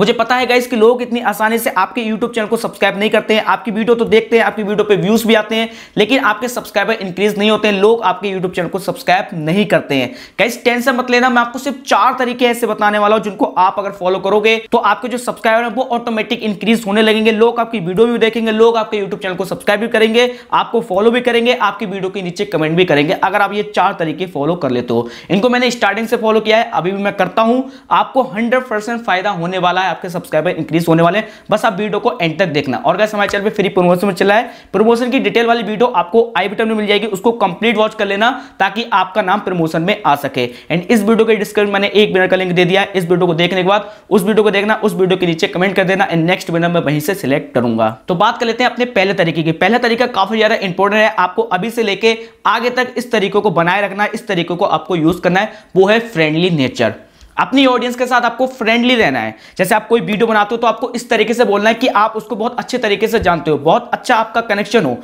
मुझे पता है गाइस कि लोग इतनी आसानी से आपके यूट्यूब चैनल को सब्सक्राइब नहीं करते हैं आपकी वीडियो तो देखते हैं आपकी वीडियो पे व्यूज भी आते हैं लेकिन आपके सब्सक्राइबर इंक्रीज नहीं होते हैं लोग आपके यूट्यूब चैनल को सब्सक्राइब नहीं करते हैं गाइस टेंशन मत लेना मैं आपको सिर्फ चार तरीके ऐसे बताने वाला हूँ जिनको आप अगर फॉलो करोगे तो आपके जो सब्सक्राइबर है वो ऑटोमेटिक इंक्रीज होने लगेंगे लोग आपकी वीडियो भी देखेंगे लोग आपके यूट्यूब चैनल को सब्सक्राइब भी करेंगे आपको फॉलो भी करेंगे आपकी वीडियो के नीचे कमेंट भी करेंगे अगर आप ये चार तरीके फॉलो कर लेते हो इनको मैंने स्टार्टिंग से फॉलो किया है अभी भी मैं करता हूं आपको हंड्रेड फायदा होने वाला है है आपके सब्सक्राइबर इंक्रीज होने वाले हैं बस आप वीडियो को एंड तक देखना और गैस हमारे चैनल पर फ्री प्रमोशन में चला है प्रमोशन की डिटेल वाली वीडियो आपको आई बटन में मिल जाएगी उसको कंप्लीट वॉच कर लेना ताकि आपका नाम प्रमोशन में आ सके एंड इस वीडियो के डिस्क्रिप्शन मैंने एक बिनर का लिंक दे दिया इस वीडियो को देखने के बाद उस वीडियो को देखना उस वीडियो के नीचे कमेंट कर देना एंड नेक्स्ट बिनर में वहीं से सिलेक्ट करूंगा तो बात कर लेते हैं अपने पहले तरीके की पहला तरीका काफी ज्यादा इंपॉर्टेंट है आपको अभी से लेके आगे तक इस तरीकों को बनाए रखना इस तरीकों को आपको यूज करना है वो है फ्रेंडली नेचर अपनी ऑडियंस के साथ आपको फ्रेंडली रहना है जैसे आप कोई वीडियो बनाते हो तो आपको इस तरीके से बोलना है कि आप उसको बहुत अच्छे तरीके से जानते हो बहुत अच्छा आपका कनेक्शन हो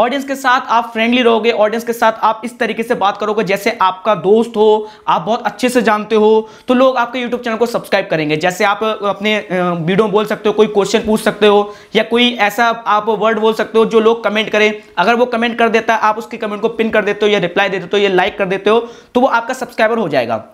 ऑडियंस के साथ आप फ्रेंडली रहोगे ऑडियंस के साथ आप इस तरीके से बात करोगे जैसे आपका दोस्त हो आप बहुत अच्छे से जानते हो तो लोग आपके यूट्यूब चैनल को सब्सक्राइब करेंगे जैसे आप अपने वीडियो बोल सकते हो कोई क्वेश्चन पूछ सकते हो या कोई ऐसा आप वर्ड बोल सकते हो जो लोग कमेंट करें अगर वो कमेंट कर देता है आप उसकी कमेंट को पिन कर देते हो या रिप्लाई दे देते हो या लाइक कर देते हो तो वो आपका सब्सक्राइबर हो जाएगा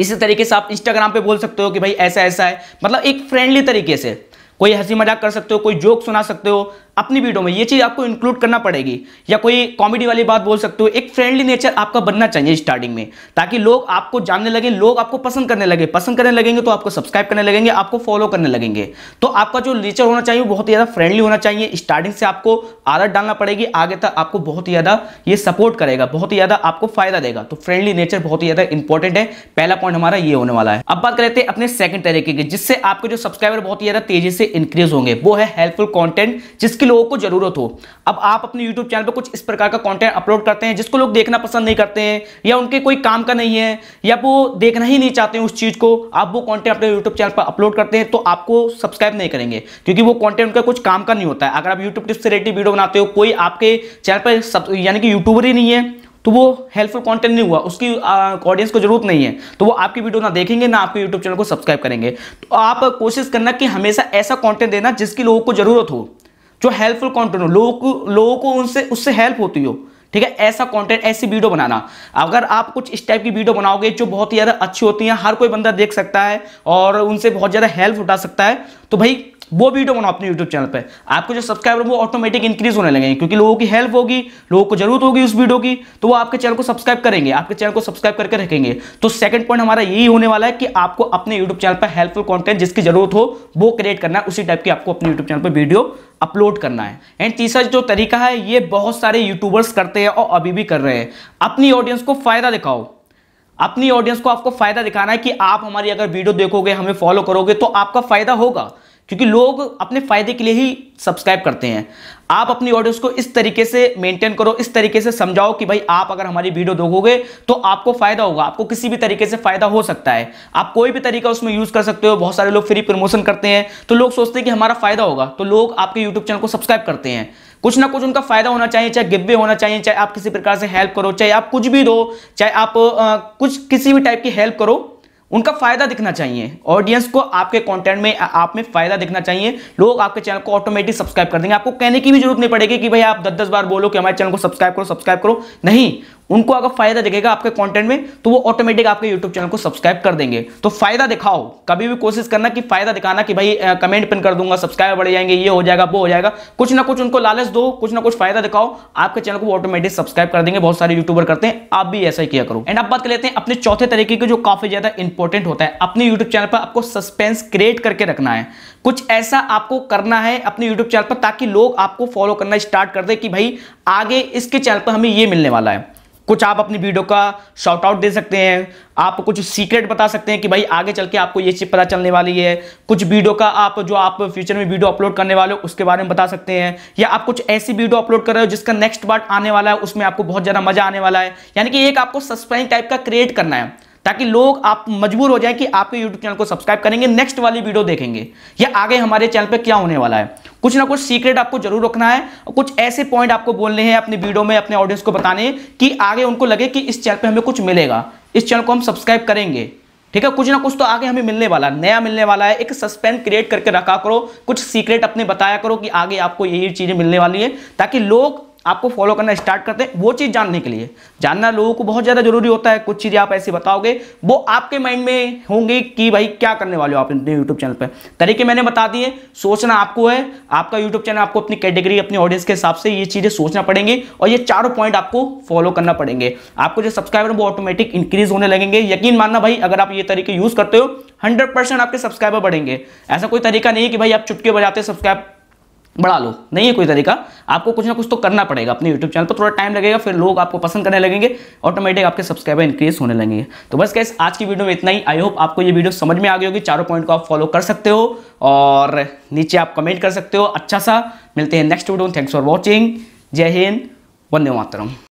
इसी तरीके से आप इंस्टाग्राम पे बोल सकते हो कि भाई ऐसा ऐसा है मतलब एक फ्रेंडली तरीके से कोई हंसी मजाक कर सकते हो कोई जोक सुना सकते हो अपनी वीडियो में ये चीज़ आपको इंक्लूड करना पड़ेगी या कोई कॉमेडी वाली बात बोल सकते हो एक फ्रेंडली नेचर आपका बनना चाहिए स्टार्टिंग में ताकि लोग आपको जानने लगे लोग आपको पसंद करने लगे पसंद करने लगेंगे तो आपको सब्सक्राइब करने लगेंगे आपको फॉलो करने लगेंगे तो आपका जो नेचर होना चाहिए बहुत ही ज़्यादा फ्रेंडली होना चाहिए स्टार्टिंग से आपको आदत डालना पड़ेगी आगे तक आपको बहुत ही ज़्यादा ये सपोर्ट करेगा बहुत ही ज़्यादा आपको फायदा देगा तो फ्रेंडली नेचर बहुत ही ज़्यादा इंपॉर्टेंट है पहला पॉइंट हमारा ये होने वाला है अब बात करते हैं अपने सेकंड तरीके की जिससे आपके जो सब्सक्राइबर बहुत ही ज़्यादा तेजी से इंक्रीज होंगे वो है हेल्पफुल कॉन्टेंट जिस जिसकी लोगों को जरूरत हो अब आप अपने यूट्यूब चैनल पर कुछ इस प्रकार का कंटेंट अपलोड करते हैं जिसको लोग देखना पसंद नहीं करते हैं या उनके कोई काम का नहीं है या वो देखना ही नहीं चाहते हैं उस चीज़ को आप वो कॉन्टेंट अपने यूट्यूब चैनल पर अपलोड करते हैं तो आपको सब्सक्राइब नहीं करेंगे क्योंकि वो कॉन्टेंट उनका कुछ काम का नहीं होता है अगर आप यूट्यूब टिप्स से रिलेटेड वीडियो बनाते हो कोई आपके चैनल पर यानी कि यूट्यूबर ही नहीं है तो वो हेल्पफुल कंटेंट नहीं हुआ उसकी ऑडियंस को जरूरत नहीं है तो वो आपकी वीडियो ना देखेंगे ना आपके यूट्यूब चैनल को सब्सक्राइब करेंगे तो आप कोशिश करना कि हमेशा ऐसा कंटेंट देना जिसकी लोगों को जरूरत हो जो हेल्पफुल कॉन्टेंट हो लोगों को लोगों को उनसे उससे हेल्प होती हो ठीक है ऐसा कंटेंट ऐसी वीडियो बनाना अगर आप कुछ इस टाइप की वीडियो बनाओगे जो बहुत ही ज़्यादा अच्छी होती हैं हर कोई बंदा देख सकता है और उनसे बहुत ज़्यादा हेल्प उठा सकता है तो भाई वो वीडियो बनाओ अपने यूट्यूब चैनल पर आपको जो सब्सक्राइबर वो ऑटोमेटिक इंक्रीज होने लगेंगे क्योंकि लोगों की हेल्प होगी लोगों को जरूरत होगी उस वीडियो की तो वो आपके चैनल को सब्सक्राइब करेंगे आपके चैनल को सब्सक्राइब करके रखेंगे तो सेकंड पॉइंट हमारा यही होने वाला है कि आपको अपने यूट्यूब चैनल पर हेल्पफुल कॉन्टेंट जिसकी जरूरत हो वो क्रिएट करना है उसी टाइप की आपको अपने यूट्यूब चैनल पर वीडियो अपलोड करना है एंड तीसरा जो तरीका है ये बहुत सारे यूट्यूबर्स करते हैं और अभी भी कर रहे हैं अपनी ऑडियंस को फ़ायदा दिखाओ अपनी ऑडियंस को आपको फ़ायदा दिखाना है कि आप हमारी अगर वीडियो देखोगे हमें फॉलो करोगे तो आपका फ़ायदा होगा क्योंकि लोग अपने फायदे के लिए ही सब्सक्राइब करते हैं आप अपनी ऑडियंस को इस तरीके से मेंटेन करो इस तरीके से समझाओ कि भाई आप अगर हमारी वीडियो देखोगे तो आपको फायदा होगा आपको किसी भी तरीके से फायदा हो सकता है आप कोई भी तरीका उसमें यूज कर सकते हो बहुत सारे लोग फ्री प्रमोशन करते हैं तो लोग सोचते हैं कि हमारा फायदा होगा तो लोग आपके यूट्यूब चैनल को सब्सक्राइब करते हैं कुछ ना कुछ उनका फायदा होना चाहिए चाहे गिब्बे होना चाहिए चाहे आप किसी प्रकार से हेल्प करो चाहे आप कुछ भी दो चाहे आप कुछ किसी भी टाइप की हेल्प करो उनका फायदा दिखना चाहिए ऑडियंस को आपके कंटेंट में आप में फायदा दिखना चाहिए लोग आपके चैनल को ऑटोमेटिक सब्सक्राइब कर देंगे आपको कहने की भी जरूरत नहीं पड़ेगी कि भाई आप दस दस बार बोलो कि हमारे चैनल को सब्सक्राइब करो सब्सक्राइब करो नहीं उनको अगर फायदा दिखेगा आपके कंटेंट में तो वो ऑटोमेटिक आपके यूट्यूब चैनल को सब्सक्राइब कर देंगे तो फायदा दिखाओ कभी भी कोशिश करना कि फायदा दिखाना कि भाई कमेंट पिन कर दूंगा सब्सक्राइबर बढ़ जाएंगे ये हो जाएगा वो हो जाएगा कुछ ना कुछ उनको लालच दो कुछ ना कुछ फायदा दिखाओ आपके चैनल को ऑटोमेटिक सब्सक्राइब कर देंगे बहुत सारे यूट्यूबर करते हैं आप भी ऐसा ही किया करो एंड आप बात कर लेते हैं अपने चौथे तरीके की जो काफी ज्यादा इंपॉर्टेंट होता है अपने यूट्यूब चैनल पर आपको सस्पेंस क्रिएट करके रखना है कुछ ऐसा आपको करना है अपने यूट्यूब चैनल पर ताकि लोग आपको फॉलो करना स्टार्ट कर दे कि भाई आगे इसके चैनल पर हमें ये मिलने वाला है कुछ आप अपनी वीडियो का शॉर्ट आउट दे सकते हैं आप कुछ सीक्रेट बता सकते हैं कि भाई आगे चल के आपको ये चीज़ पता चलने वाली है कुछ वीडियो का आप जो आप फ्यूचर में वीडियो अपलोड करने वाले हो उसके बारे में बता सकते हैं या आप कुछ ऐसी वीडियो अपलोड कर रहे हो जिसका नेक्स्ट पार्ट आने वाला है उसमें आपको बहुत ज़्यादा मजा आने वाला है यानी कि एक आपको सस्पेंस टाइप का क्रिएट करना है ताकि लोग आप मजबूर हो जाए कि आपके यूट्यूब चैनल को सब्सक्राइब करेंगे नेक्स्ट वाली वीडियो देखेंगे या आगे हमारे चैनल पर क्या होने वाला है कुछ ना कुछ सीक्रेट आपको जरूर रखना है और कुछ ऐसे पॉइंट आपको बोलने हैं अपने वीडियो में अपने ऑडियंस को बताने कि आगे उनको लगे कि इस चैनल पर हमें कुछ मिलेगा इस चैनल को हम सब्सक्राइब करेंगे ठीक है कुछ ना कुछ तो आगे हमें मिलने वाला नया मिलने वाला है एक सस्पेंस क्रिएट करके रखा करो कुछ सीक्रेट अपने बताया करो कि आगे आपको यही चीज़ें मिलने वाली है ताकि लोग आपको फॉलो करना स्टार्ट करते हैं वो चीज़ जानने के लिए जानना लोगों को बहुत ज़्यादा जरूरी होता है कुछ चीज़ें आप ऐसी बताओगे वो आपके माइंड में होंगी कि भाई क्या करने वाले हो आप अपने यूट्यूब चैनल पर तरीके मैंने बता दिए सोचना आपको है आपका यूट्यूब चैनल आपको अपनी कैटेगरी अपनी ऑडियंस के हिसाब से ये चीज़ें सोचना पड़ेंगी और ये चारों पॉइंट आपको फॉलो करना पड़ेंगे आपको जो सब्सक्राइबर वो ऑटोमेटिक इंक्रीज होने लगेंगे यकीन मानना भाई अगर आप ये तरीके यूज़ करते हो हंड्रेड परसेंट आपके सब्सक्राइबर बढ़ेंगे ऐसा कोई तरीका नहीं है कि भाई आप चुटके बजाते सब्सक्राइब बढ़ा लो नहीं है कोई तरीका आपको कुछ ना कुछ तो करना पड़ेगा अपने यूट्यूब चैनल पर थोड़ा टाइम लगेगा फिर लोग आपको पसंद करने लगेंगे ऑटोमेटिक आपके सब्सक्राइबर इंक्रीज होने लगेंगे तो बस कैसे आज की वीडियो में इतना ही आई होप आपको ये वीडियो समझ में आ गई होगी चारों पॉइंट को आप फॉलो कर सकते हो और नीचे आप कमेंट कर सकते हो अच्छा सा मिलते हैं next video thanks for watching जय हिंद वंदे मातरम